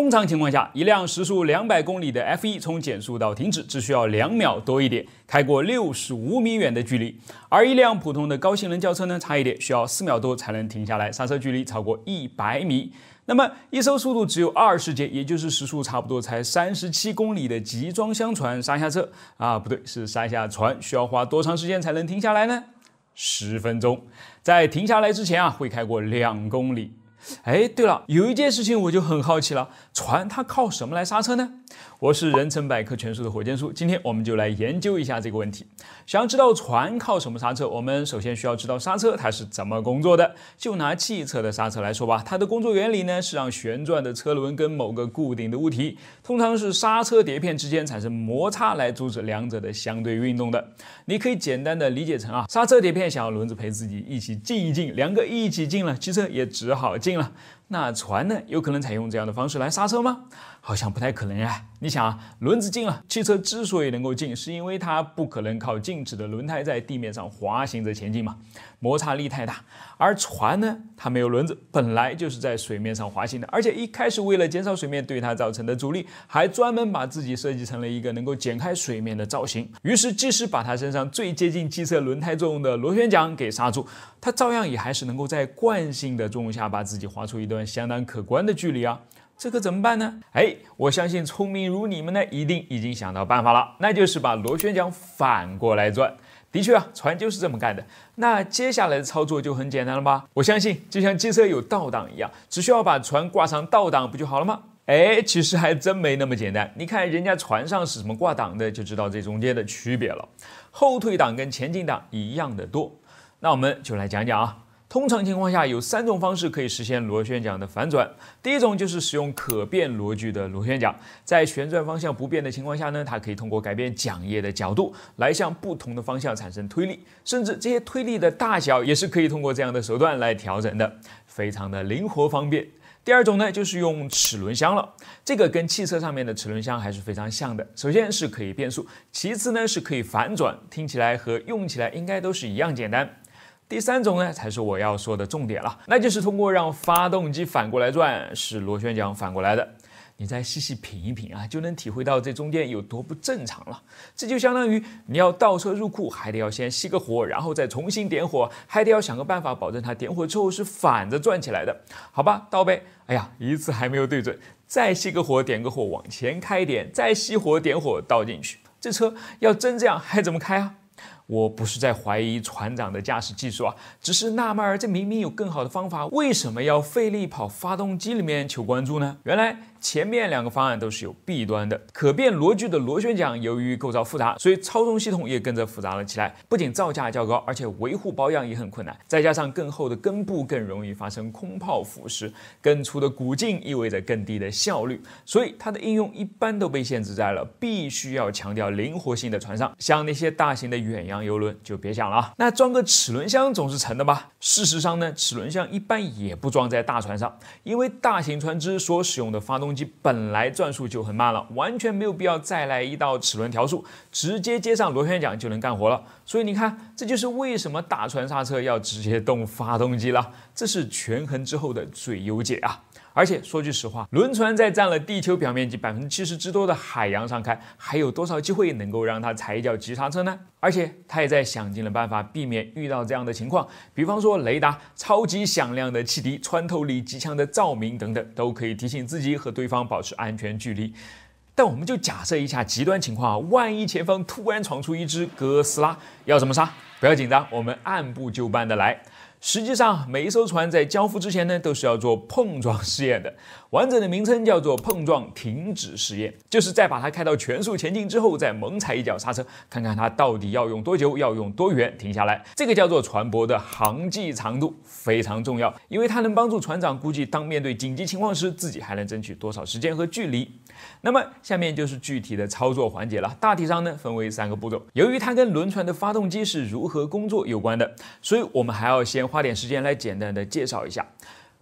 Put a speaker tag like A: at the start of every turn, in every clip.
A: 通常情况下，一辆时速两百公里的 F1 从减速到停止只需要两秒多一点，开过六十五米远的距离；而一辆普通的高性能轿车呢，差一点需要四秒多才能停下来，刹车距离超过一百米。那么一艘速度只有二十节，也就是时速差不多才三十七公里的集装箱船，刹下车啊，不对，是刹下船，需要花多长时间才能停下来呢？十分钟，在停下来之前啊，会开过两公里。哎，对了，有一件事情我就很好奇了，船它靠什么来刹车呢？我是人称百科全书的火箭叔，今天我们就来研究一下这个问题。想要知道船靠什么刹车，我们首先需要知道刹车它是怎么工作的。就拿汽车的刹车来说吧，它的工作原理呢是让旋转的车轮跟某个固定的物体，通常是刹车碟片之间产生摩擦来阻止两者的相对运动的。你可以简单的理解成啊，刹车碟片想要轮子陪自己一起静一静，两个一起静了，汽车也只好静。那船呢？有可能采用这样的方式来刹车吗？好像不太可能呀。你想，啊，轮子进了汽车之所以能够进，是因为它不可能靠静止的轮胎在地面上滑行着前进嘛，摩擦力太大。而船呢，它没有轮子，本来就是在水面上滑行的，而且一开始为了减少水面对它造成的阻力，还专门把自己设计成了一个能够剪开水面的造型。于是，即使把它身上最接近汽车轮胎作用的螺旋桨给刹住。它照样也还是能够在惯性的作用下，把自己划出一段相当可观的距离啊！这可怎么办呢？哎，我相信聪明如你们呢，一定已经想到办法了，那就是把螺旋桨反过来转。的确啊，船就是这么干的。那接下来的操作就很简单了吧？我相信，就像机车有倒档一样，只需要把船挂上倒档不就好了吗？哎，其实还真没那么简单。你看人家船上是怎么挂档的，就知道这中间的区别了。后退档跟前进档一样的多。那我们就来讲讲啊，通常情况下有三种方式可以实现螺旋桨的反转。第一种就是使用可变螺距的螺旋桨，在旋转方向不变的情况下呢，它可以通过改变桨叶的角度来向不同的方向产生推力，甚至这些推力的大小也是可以通过这样的手段来调整的，非常的灵活方便。第二种呢就是用齿轮箱了，这个跟汽车上面的齿轮箱还是非常像的。首先是可以变速，其次呢是可以反转，听起来和用起来应该都是一样简单。第三种呢，才是我要说的重点了，那就是通过让发动机反过来转，使螺旋桨反过来的。你再细细品一品啊，就能体会到这中间有多不正常了。这就相当于你要倒车入库，还得要先熄个火，然后再重新点火，还得要想个办法保证它点火之后是反着转起来的。好吧，倒呗。哎呀，一次还没有对准，再熄个火，点个火，往前开一点，再熄火，点火，倒进去。这车要真这样，还怎么开啊？我不是在怀疑船长的驾驶技术啊，只是纳闷儿，这明明有更好的方法，为什么要费力跑发动机里面求关注呢？原来前面两个方案都是有弊端的。可变螺距的螺旋桨由于构造复杂，所以操纵系统也跟着复杂了起来，不仅造价较高，而且维护保养也很困难。再加上更厚的根部更容易发生空泡腐蚀，更粗的鼓径意味着更低的效率，所以它的应用一般都被限制在了必须要强调灵活性的船上，像那些大型的远洋。游轮就别想了啊，那装个齿轮箱总是沉的吧？事实上呢，齿轮箱一般也不装在大船上，因为大型船只所使用的发动机本来转速就很慢了，完全没有必要再来一道齿轮调速，直接接上螺旋桨就能干活了。所以你看，这就是为什么大船刹车要直接动发动机了，这是权衡之后的最优解啊。而且说句实话，轮船在占了地球表面积百分之七十之多的海洋上开，还有多少机会能够让它踩一脚急刹车呢？而且他也在想尽了办法避免遇到这样的情况，比方说雷达、超级响亮的汽笛、穿透力极强的照明等等，都可以提醒自己和对方保持安全距离。但我们就假设一下极端情况啊，万一前方突然闯出一只哥斯拉，要怎么杀？不要紧张，我们按部就班的来。实际上，每一艘船在交付之前呢，都是要做碰撞试验的。完整的名称叫做碰撞停止试验，就是在把它开到全速前进之后，再猛踩一脚刹车，看看它到底要用多久、要用多远停下来。这个叫做船舶的航迹长度非常重要，因为它能帮助船长估计当面对紧急情况时，自己还能争取多少时间和距离。那么下面就是具体的操作环节了。大体上呢，分为三个步骤。由于它跟轮船的发动机是如何工作有关的，所以我们还要先。花点时间来简单的介绍一下，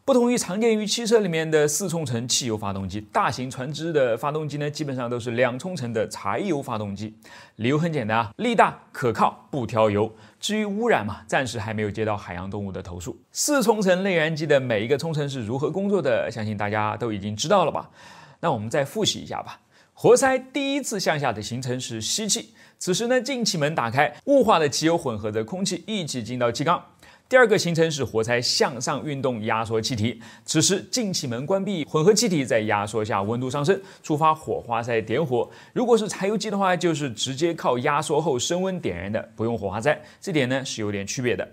A: 不同于常见于汽车里面的四冲程汽油发动机，大型船只的发动机呢，基本上都是两冲程的柴油发动机。理由很简单啊，力大可靠，不挑油。至于污染嘛，暂时还没有接到海洋动物的投诉。四冲程内燃机的每一个冲程是如何工作的，相信大家都已经知道了吧？那我们再复习一下吧。活塞第一次向下的行程是吸气，此时呢，进气门打开，雾化的汽油混合着空气一起进到气缸。第二个行程是活塞向上运动压缩气体，此时进气门关闭，混合气体在压缩下温度上升，触发火花塞点火。如果是柴油机的话，就是直接靠压缩后升温点燃的，不用火花塞，这点呢是有点区别的。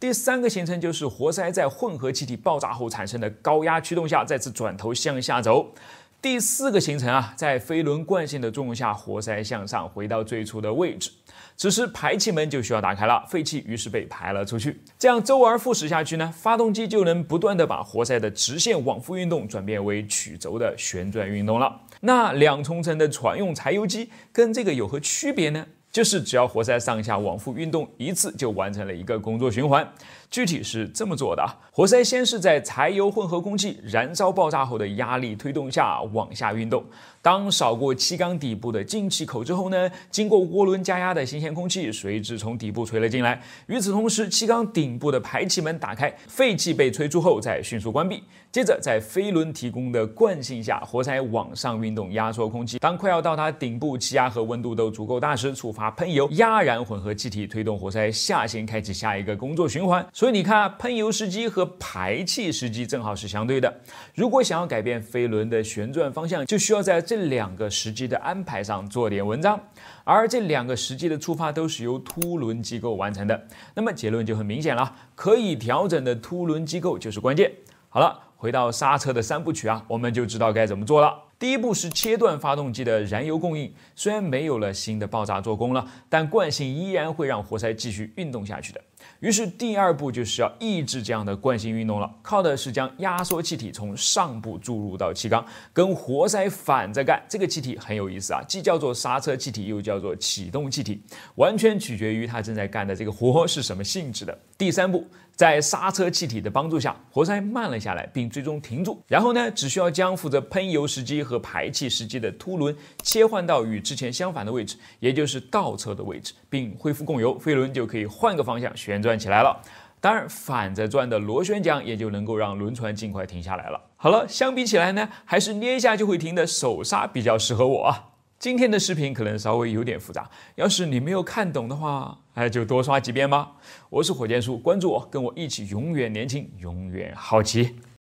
A: 第三个行程就是活塞在混合气体爆炸后产生的高压驱动下再次转头向下走。第四个行程啊，在飞轮惯性的作用下，活塞向上回到最初的位置，此时排气门就需要打开了，废气于是被排了出去。这样周而复始下去呢，发动机就能不断的把活塞的直线往复运动转变为曲轴的旋转运动了。那两冲程的船用柴油机跟这个有何区别呢？就是只要活塞上下往复运动一次，就完成了一个工作循环。具体是这么做的：活塞先是在柴油混合空气燃烧爆炸后的压力推动下往下运动。当扫过气缸底部的进气口之后呢，经过涡轮加压的新鲜空气随之从底部吹了进来。与此同时，气缸顶部的排气门打开，废气被吹出后再迅速关闭。接着，在飞轮提供的惯性下，活塞往上运动压缩空气。当快要到达顶部，气压和温度都足够大时，触发喷油压燃混合气体推动活塞下行，开启下一个工作循环。所以你看，喷油时机和排气时机正好是相对的。如果想要改变飞轮的旋转方向，就需要在这两个时机的安排上做点文章。而这两个时机的触发都是由凸轮机构完成的。那么结论就很明显了：可以调整的凸轮机构就是关键。好了。回到刹车的三部曲啊，我们就知道该怎么做了。第一步是切断发动机的燃油供应，虽然没有了新的爆炸做工了，但惯性依然会让活塞继续运动下去的。于是第二步就是要抑制这样的惯性运动了，靠的是将压缩气体从上部注入到气缸，跟活塞反着干。这个气体很有意思啊，既叫做刹车气体，又叫做启动气体，完全取决于它正在干的这个活是什么性质的。第三步。在刹车气体的帮助下，活塞慢了下来，并最终停住。然后呢，只需要将负责喷油时机和排气时机的凸轮切换到与之前相反的位置，也就是倒车的位置，并恢复供油，飞轮就可以换个方向旋转起来了。当然，反着转的螺旋桨也就能够让轮船尽快停下来了。好了，相比起来呢，还是捏一下就会停的手刹比较适合我啊。今天的视频可能稍微有点复杂，要是你没有看懂的话，哎，就多刷几遍吧。我是火箭叔，关注我，跟我一起永远年轻，永远好奇。